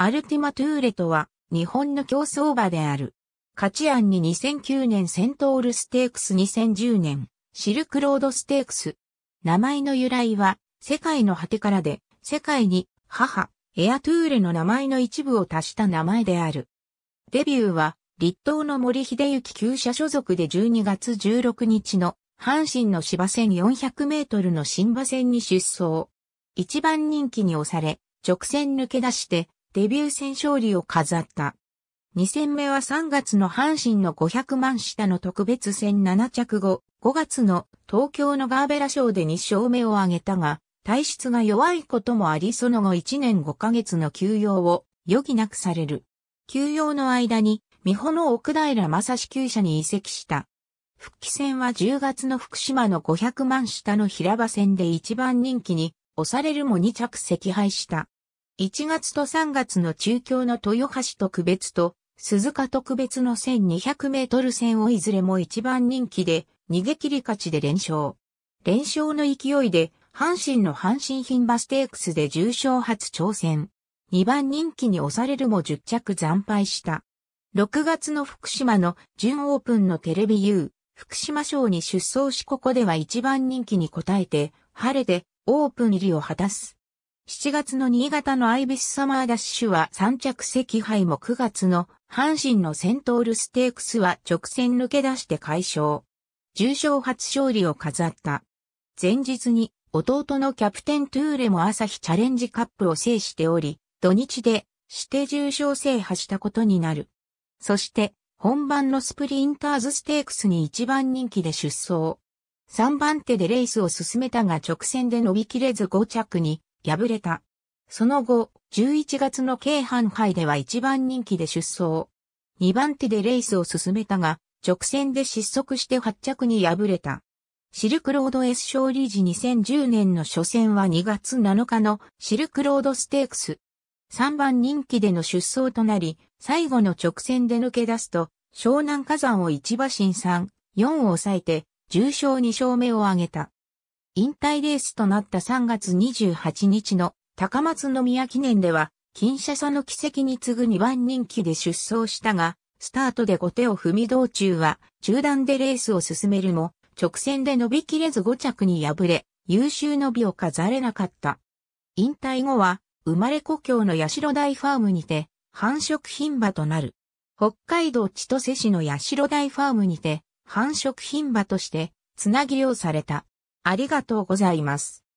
アルティマトゥーレとは、日本の競走馬である。勝ち案に2009年セントールステークス2010年、シルクロードステークス。名前の由来は、世界の果てからで、世界に、母、エアトゥーレの名前の一部を足した名前である。デビューは、立東の森秀幸旧社所属で12月16日の、阪神の芝線400メートルの新馬線に出走。一番人気に押され、直線抜け出して、デビュー戦勝利を飾った。2戦目は3月の阪神の500万下の特別戦7着後、5月の東京のガーベラ賞で2勝目を挙げたが、体質が弱いこともありその後1年5ヶ月の休養を余儀なくされる。休養の間に、美穂の奥平正史厩舎に移籍した。復帰戦は10月の福島の500万下の平場戦で一番人気に押されるも2着赤敗した。1月と3月の中京の豊橋特別と鈴鹿特別の1200メートル線をいずれも一番人気で逃げ切り勝ちで連勝。連勝の勢いで阪神の阪神品バステークスで重賞初挑戦。2番人気に押されるも10着惨敗した。6月の福島の準オープンのテレビ U 福島賞に出走しここでは1番人気に応えて晴れでオープン入りを果たす。7月の新潟のアイビスサマーダッシュは3着席杯も9月の阪神のセントールステークスは直線抜け出して解消。重賞初勝利を飾った。前日に弟のキャプテントゥーレも朝日チャレンジカップを制しており、土日で指定重賞制覇したことになる。そして本番のスプリンターズステークスに一番人気で出走。3番手でレースを進めたが直線で伸びきれず5着に敗れた。その後、11月の京阪杯では一番人気で出走。2番手でレースを進めたが、直線で失速して8着に敗れた。シルクロード S 勝利時2010年の初戦は2月7日のシルクロードステークス。3番人気での出走となり、最後の直線で抜け出すと、湘南火山を1馬身3、4を抑えて、重賞2勝目を挙げた。引退レースとなった3月28日の高松宮記念では、金車差の奇跡に次ぐ2番人気で出走したが、スタートで後手を踏み道中は、中断でレースを進めるも、直線で伸びきれず5着に敗れ、優秀の美を飾れなかった。引退後は、生まれ故郷の社大ファームにて、繁殖牝馬となる。北海道千歳市の社大ファームにて、繁殖牝馬として、つなぎをされた。ありがとうございます。